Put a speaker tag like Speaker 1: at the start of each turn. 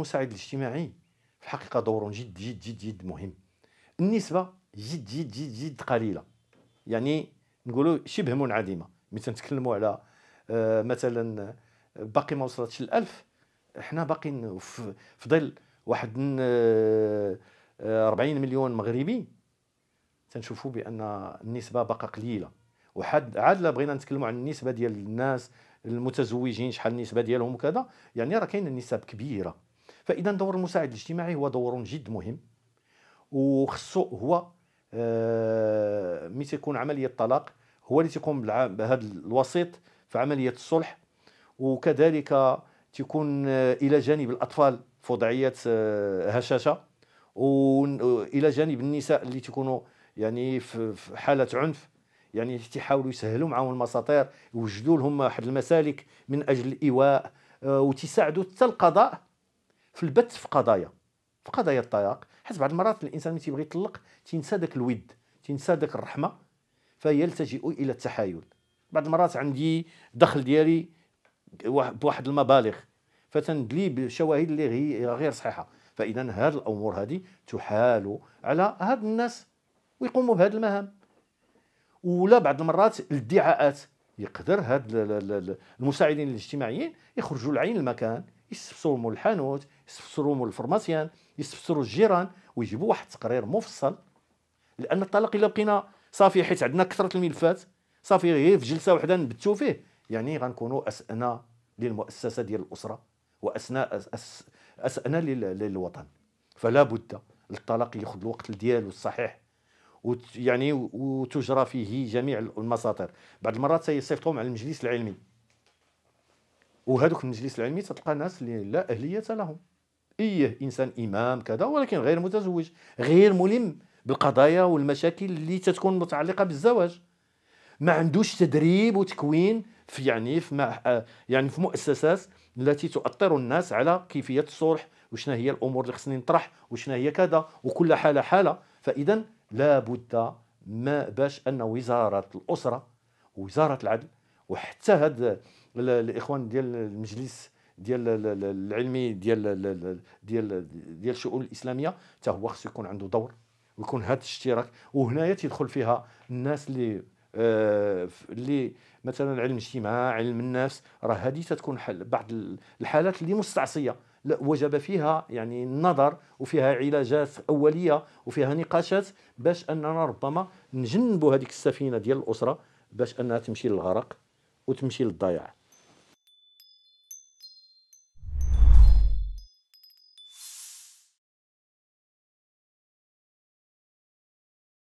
Speaker 1: المساعد الاجتماعي في الحقيقه دور جد جد جد جد مهم النسبه جد جد جد جد قليله يعني نقولوا شبه منعدمه مثلا نتكلموا على آه، مثلا باقي ما وصلتش 1000 احنا باقي في ظل واحد 40 آه، آه، مليون مغربي تنشوفوا بان النسبه باقا قليله وحد عاد لا بغينا نتكلموا عن النسبه ديال الناس المتزوجين شحال النسبه ديالهم وكذا يعني راه كاين نسب كبيره فاذا دور المساعد الاجتماعي هو دور جد مهم وخصو هو آه، ملي تكون عمليه الطلاق هو اللي تيقوم بهذا الوسيط في عمليه الصلح وكذلك تكون آه، الى جانب الاطفال في وضعيه آه، هشاشه والى جانب النساء اللي تيكونوا يعني في حاله عنف يعني تيحاولوا يسهلوا معهم المساطير يوجدوا لهم واحد المسالك من اجل الايواء وتساعدوا حتى القضاء في البت في قضايا في قضايا الطلاق حيت بعض المرات الانسان ملي تيبغي يطلق تينسى داك الود تينسى داك الرحمه فيلتجئ الى التحايل بعض المرات عندي دخل ديالي بواحد المبالغ فتندلي بشواهد اللي هي غير صحيحه فاذا هذه الامور هذه تحال على هاد الناس ويقوموا بهذه المهام ولا بعض المرات الادعاءات يقدر هاد المساعدين الاجتماعيين يخرجوا لعين المكان يستفسروا مول الحانوت يستفسروا مول الفرماسيان يستفسروا الجيران ويجيبوا واحد التقرير مفصل لان الطلاق الا بقينا صافي حيت عندنا كثره الملفات صافي غير في جلسه وحده نبتوا فيه يعني غنكونوا اسئنا للمؤسسه ديال الاسره واسنا اسئنا للوطن فلا بد الطلاق ياخذ الوقت ديالو الصحيح ويعني وتجرى فيه جميع المساطر بعض المرات تيصيفطوهم على المجلس العلمي وهذوك المجلس العلمي تلقى ناس اللي لا اهليه لهم ايه انسان امام كذا ولكن غير متزوج غير ملم بالقضايا والمشاكل اللي تتكون متعلقه بالزواج ما عندوش تدريب وتكوين في يعني في مع آه، يعني في مؤسسات التي تؤطر الناس على كيفيه الصلح وشنا هي الامور اللي خصني نطرح وشنا هي كذا وكل حاله حاله فاذا لابد ما باش ان وزاره الاسره وزاره العدل وحتى هذا الاخوان ديال المجلس ديال العلمي ديال ديال ديال الشؤون الاسلاميه حتى هو خصو يكون عنده دور ويكون هذا الاشتراك وهنايا تيدخل فيها الناس اللي آه، اللي مثلا علم الاجتماع علم النفس راه هذه تتكون بعض الحالات اللي مستعصيه وجب فيها يعني النظر وفيها علاجات اوليه وفيها نقاشات باش اننا ربما نجنبوا هذيك السفينه ديال الاسره باش انها تمشي للغرق وتمشي للضياع